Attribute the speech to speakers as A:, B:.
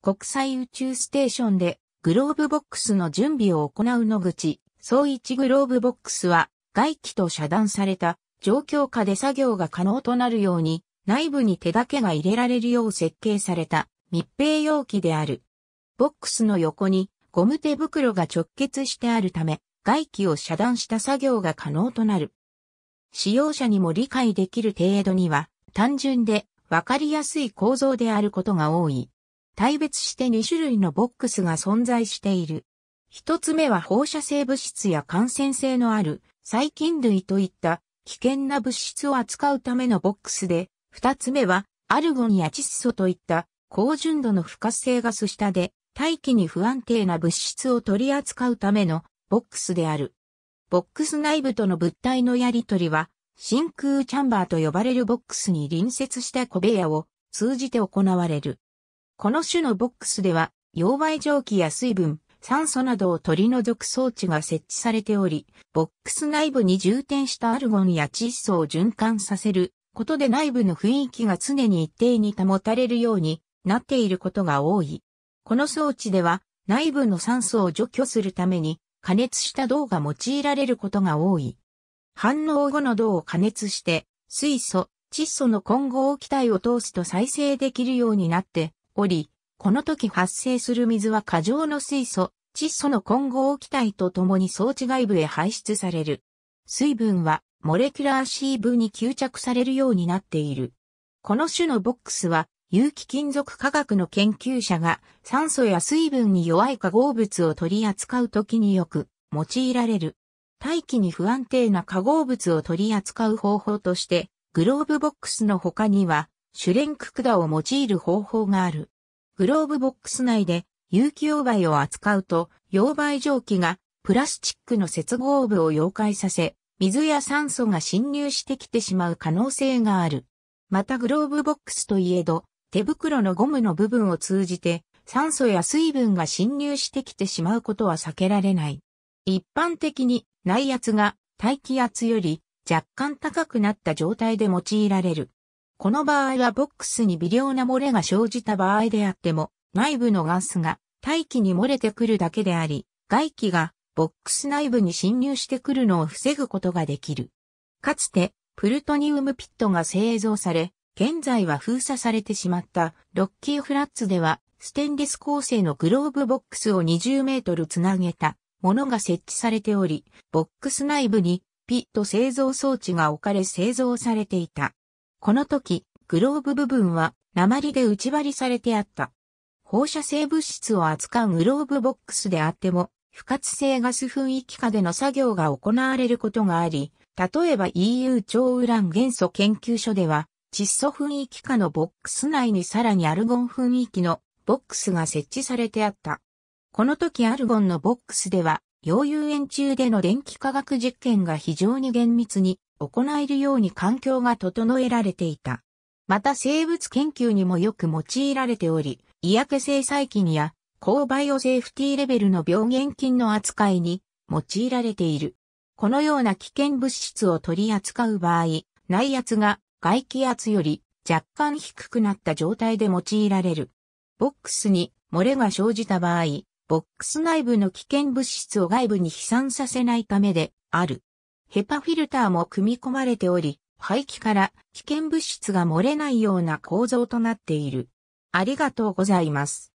A: 国際宇宙ステーションでグローブボックスの準備を行う野口、総一グローブボックスは外気と遮断された状況下で作業が可能となるように内部に手だけが入れられるよう設計された密閉容器である。ボックスの横にゴム手袋が直結してあるため外気を遮断した作業が可能となる。使用者にも理解できる程度には単純でわかりやすい構造であることが多い。大別して2種類のボックスが存在している。一つ目は放射性物質や感染性のある細菌類といった危険な物質を扱うためのボックスで、二つ目はアルゴンや窒素といった高純度の不活性ガス下で大気に不安定な物質を取り扱うためのボックスである。ボックス内部との物体のやり取りは真空チャンバーと呼ばれるボックスに隣接した小部屋を通じて行われる。この種のボックスでは、溶媒蒸気や水分、酸素などを取り除く装置が設置されており、ボックス内部に充填したアルゴンや窒素を循環させることで内部の雰囲気が常に一定に保たれるようになっていることが多い。この装置では内部の酸素を除去するために加熱した銅が用いられることが多い。反応後の銅を加熱して水素、窒素の混合気体を通すと再生できるようになっており、この時発生する水は過剰の水素、窒素の混合気体とともに装置外部へ排出される。水分はモレキュラー C 部に吸着されるようになっている。この種のボックスは有機金属化学の研究者が酸素や水分に弱い化合物を取り扱う時によく用いられる。大気に不安定な化合物を取り扱う方法として、グローブボックスの他には、シュレンク管を用いる方法がある。グローブボックス内で有機溶媒を扱うと、溶媒蒸気がプラスチックの接合部を溶解させ、水や酸素が侵入してきてしまう可能性がある。またグローブボックスといえど、手袋のゴムの部分を通じて酸素や水分が侵入してきてしまうことは避けられない。一般的に内圧が大気圧より若干高くなった状態で用いられる。この場合はボックスに微量な漏れが生じた場合であっても、内部のガスが大気に漏れてくるだけであり、外気がボックス内部に侵入してくるのを防ぐことができる。かつて、プルトニウムピットが製造され、現在は封鎖されてしまったロッキーフラッツでは、ステンレス構成のグローブボックスを20メートルつなげたものが設置されており、ボックス内部にピット製造装置が置かれ製造されていた。この時、グローブ部分は鉛で内張りされてあった。放射性物質を扱うグローブボックスであっても、不活性ガス雰囲気下での作業が行われることがあり、例えば EU 超ウラン元素研究所では、窒素雰囲気下のボックス内にさらにアルゴン雰囲気のボックスが設置されてあった。この時アルゴンのボックスでは、溶融円中での電気化学実験が非常に厳密に行えるように環境が整えられていた。また生物研究にもよく用いられており、嫌気性細菌や高バイオセーフティーレベルの病原菌の扱いに用いられている。このような危険物質を取り扱う場合、内圧が外気圧より若干低くなった状態で用いられる。ボックスに漏れが生じた場合、ボックス内部の危険物質を外部に飛散させないためである。ヘパフィルターも組み込まれており、排気から危険物質が漏れないような構造となっている。ありがとうございます。